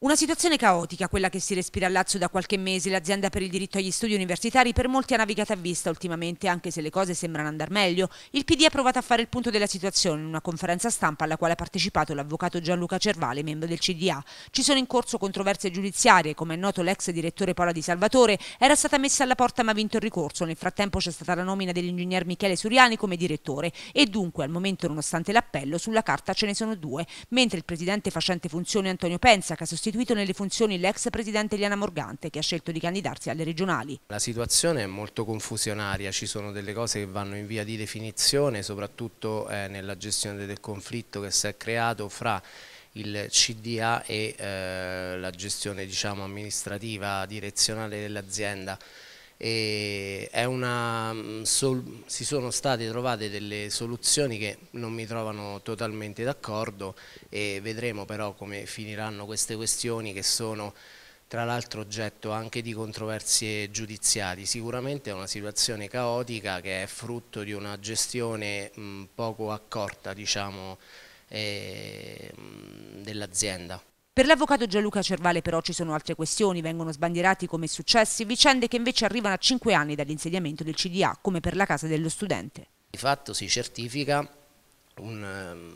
Una situazione caotica, quella che si respira a Lazio da qualche mese. L'azienda per il diritto agli studi universitari per molti ha navigato a vista ultimamente, anche se le cose sembrano andare meglio. Il PD ha provato a fare il punto della situazione in una conferenza stampa alla quale ha partecipato l'avvocato Gianluca Cervale, membro del CDA. Ci sono in corso controversie giudiziarie. Come è noto, l'ex direttore Paola Di Salvatore era stata messa alla porta ma ha vinto il ricorso. Nel frattempo c'è stata la nomina dell'ingegner Michele Suriani come direttore e dunque, al momento, nonostante l'appello, sulla carta ce ne sono due, mentre il presidente facente funzione Antonio Pensa, che ha sostenuto sostituito nelle funzioni l'ex presidente Eliana Morgante che ha scelto di candidarsi alle regionali. La situazione è molto confusionaria, ci sono delle cose che vanno in via di definizione, soprattutto eh, nella gestione del conflitto che si è creato fra il CDA e eh, la gestione diciamo, amministrativa direzionale dell'azienda una, mm, sol, si sono state trovate delle soluzioni che non mi trovano totalmente d'accordo e vedremo però come finiranno queste questioni che sono tra l'altro oggetto anche di controversie giudiziali. Sicuramente è una situazione caotica che è frutto di una gestione mh, mm, poco accorta diciamo, eh, mm, dell'azienda. Per l'avvocato Gianluca Cervale però ci sono altre questioni, vengono sbandierati come successi vicende che invece arrivano a 5 anni dall'insediamento del CDA, come per la casa dello studente. Di fatto si certifica un, ehm,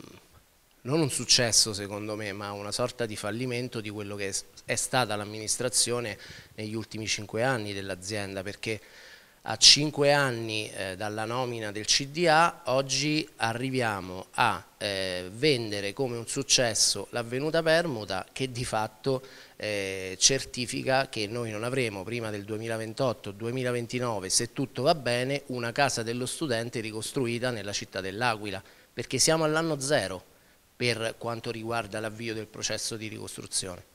non un successo secondo me, ma una sorta di fallimento di quello che è stata l'amministrazione negli ultimi 5 anni dell'azienda, perché a cinque anni eh, dalla nomina del CDA, oggi arriviamo a eh, vendere come un successo l'avvenuta permuta che di fatto eh, certifica che noi non avremo prima del 2028-2029, se tutto va bene, una casa dello studente ricostruita nella città dell'Aquila, perché siamo all'anno zero per quanto riguarda l'avvio del processo di ricostruzione.